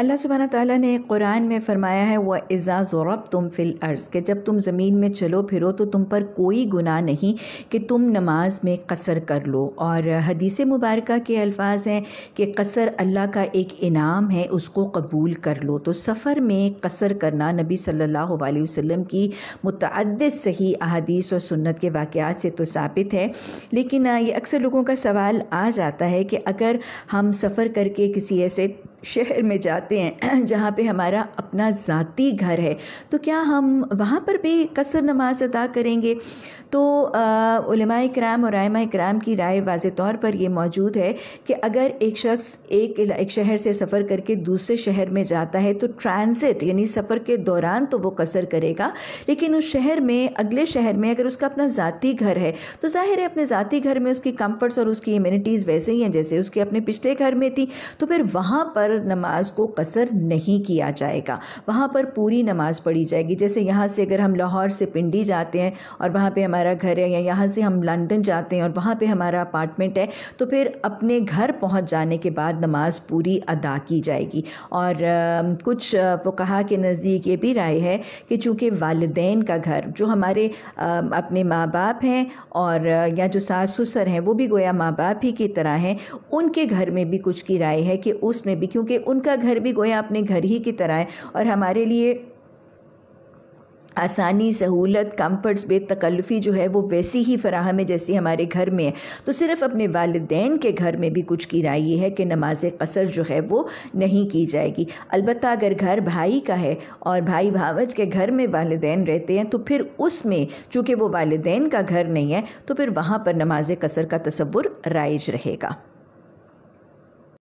अल्लाह सुबहाना ताली ने कुरान में फ़रमाया है वह इज़ा ज़रब तुम फिल अर्ज़ के जब तुम ज़मीन में चलो फिरो तो तुम पर कोई गुनाह नहीं कि तुम नमाज में कसर कर लो और हदीस मुबारक के अल्फाज हैं कि कसर अल्लाह का एक इनाम है उसको कबूल कर लो तो सफ़र में कसर करना नबी सल्लल्लाहु अलैहि वसल्लम की मुतद सही अहादीस और सुन्नत के वाक़ात से तो साबित है लेकिन ये अक्सर लोगों का सवाल आ जाता है कि अगर हम सफ़र करके किसी ऐसे शहर में जाते हैं जहाँ पे हमारा अपना ज़ाती घर है तो क्या हम वहाँ पर भी कसर नमाज अदा करेंगे तो उलमाए कराम और आयमा कराम की राय वाज तौर पर यह मौजूद है कि अगर एक शख्स एक एक शहर से सफ़र करके दूसरे शहर में जाता है तो ट्रांज़िट यानी सफ़र के दौरान तो वो कसर करेगा लेकिन उस शहर में अगले शहर में अगर उसका अपना ज़ाती घर है तो ज़ाहिर है अपने ज़ाती घर में उसकी कम्फर्ट्स और उसकी इम्यूनिटीज़ वैसे ही हैं जैसे उसके अपने पिछले घर में थी तो फिर वहाँ पर पर नमाज को कसर नहीं किया जाएगा वहाँ पर पूरी नमाज़ पढ़ी जाएगी जैसे यहाँ से अगर हम लाहौर से पिंडी जाते हैं और वहाँ पर हमारा घर है या यहाँ से हम लंदन जाते हैं और वहाँ पर हमारा अपार्टमेंट है तो फिर अपने घर पहुँच जाने के बाद नमाज़ पूरी अदा की जाएगी और आ, कुछ फुकहा के नज़दीक ये भी राय है कि चूँकि वालदेन का घर जो हमारे आ, अपने माँ बाप हैं और या जो सास ससुर हैं वो भी गोया माँ बाप ही की तरह हैं उनके घर में भी कुछ की राय है कि उसमें भी क्यों क्योंकि उनका घर भी गोया अपने घर ही की तरह है और हमारे लिए आसानी सहूलत कम्फर्ट्स बेतकल्फ़ी जो है वो वैसी ही फराहम है जैसी हमारे घर में है तो सिर्फ अपने वालदेन के घर में भी कुछ की राय ये है कि नमाज कसर जो है वो नहीं की जाएगी अलबत् अगर घर भाई का है और भाई भावज के घर में वालदेन रहते हैं तो फिर उसमें चूँकि वो वालदेन का घर नहीं है तो फिर वहाँ पर नमाज कसर का तस्वुर राइज रहेगा